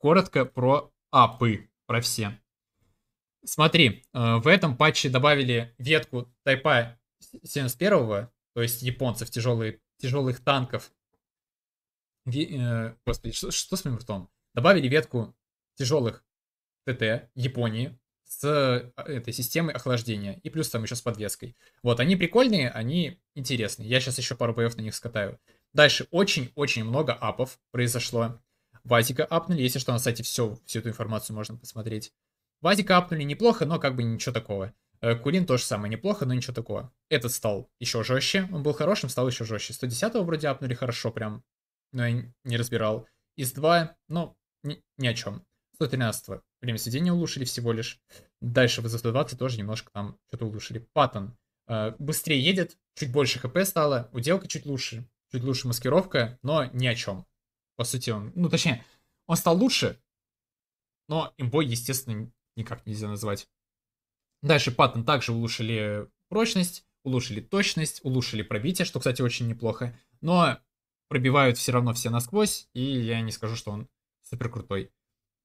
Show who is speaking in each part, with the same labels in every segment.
Speaker 1: коротко про апы, про все. Смотри, э, в этом патче добавили ветку тайпа 71-го, то есть японцев, тяжелые, тяжелых танков. Э, господи, что, что с моим ртом? Добавили ветку тяжелых ТТ Японии с э, этой системой охлаждения и плюс там еще с подвеской. Вот, они прикольные, они интересные. Я сейчас еще пару боев на них скатаю. Дальше очень-очень много апов произошло. Вазика апнули, если что, на сайте все, всю эту информацию можно посмотреть. Вазика апнули неплохо, но как бы ничего такого. Э, Кулин тоже самое неплохо, но ничего такого. Этот стал еще жестче, он был хорошим, стал еще жестче. 110 вроде апнули хорошо прям, но я не разбирал. Из 2, ну, ни, ни о чем. 113 время сидения улучшили всего лишь. Дальше в 120 тоже немножко там что-то улучшили. Паттон э, быстрее едет, чуть больше хп стало, уделка чуть лучше, чуть лучше маскировка, но ни о чем. По сути, он, ну точнее, он стал лучше, но имбой, естественно, никак нельзя назвать. Дальше паттон также улучшили прочность, улучшили точность, улучшили пробитие, что, кстати, очень неплохо. Но пробивают все равно все насквозь, и я не скажу, что он супер крутой.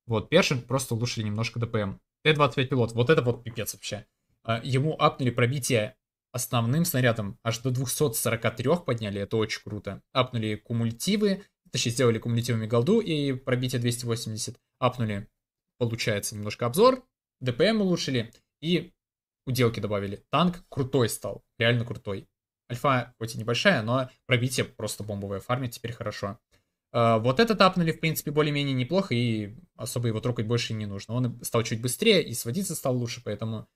Speaker 1: Вот, Першинг просто улучшили немножко ДПМ. Т-25 пилот, вот это вот пипец вообще. А, ему апнули пробитие основным снарядом аж до 243 подняли, это очень круто. Апнули кумультивы, Точнее, сделали кумулятивами голду и пробитие 280 апнули. Получается немножко обзор, ДПМ улучшили и уделки добавили. Танк крутой стал, реально крутой. Альфа хоть и небольшая, но пробитие просто бомбовое фармит теперь хорошо. А, вот этот апнули, в принципе, более-менее неплохо, и особо его трогать больше не нужно. Он стал чуть быстрее, и сводиться стал лучше, поэтому...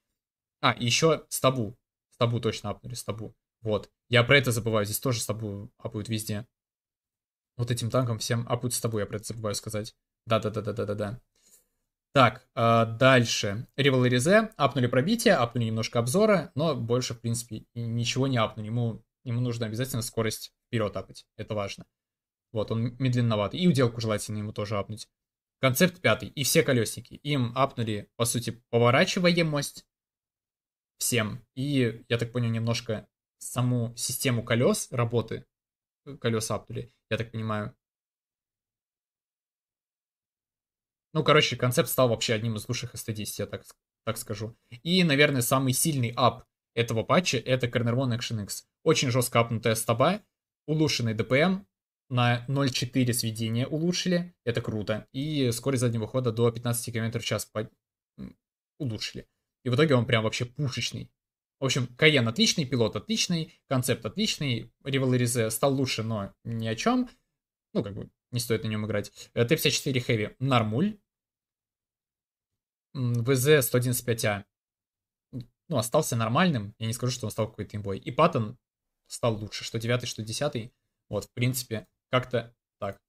Speaker 1: А, и еще стабу. Стабу точно апнули, стабу. Вот. Я про это забываю, здесь тоже стабу апают везде. Вот этим танком всем... А путь с тобой, я про это забываю сказать. Да-да-да-да-да-да-да. Так, э, дальше. Ривал и Резе апнули пробитие, апнули немножко обзора, но больше, в принципе, ничего не апнули. Ему, ему нужно обязательно скорость вперед апать. Это важно. Вот, он медленноватый. И уделку желательно ему тоже апнуть. Концепт пятый. И все колесники. Им апнули, по сути, поворачиваемость всем. И, я так понял, немножко саму систему колес работы Э, колеса обдули, я так понимаю. Ну, короче, концепт стал вообще одним из лучших из 10 я так, так скажу. И, наверное, самый сильный ап этого патча это Cornerone Action X. Очень жестко апнутая стаба, улучшенный ДПМ, на 0.4 сведения улучшили, это круто. И скорость заднего хода до 15 км в час по... улучшили. И в итоге он прям вообще пушечный. В общем, Каен отличный, пилот отличный, концепт отличный, Revalorize стал лучше, но ни о чем. Ну, как бы, не стоит на нем играть. Э, Т-54 хэви нормуль. ВЗ-115А. Ну, остался нормальным. Я не скажу, что он стал какой-то имбой. И Паттон стал лучше, что 9, что 10. Вот, в принципе, как-то так.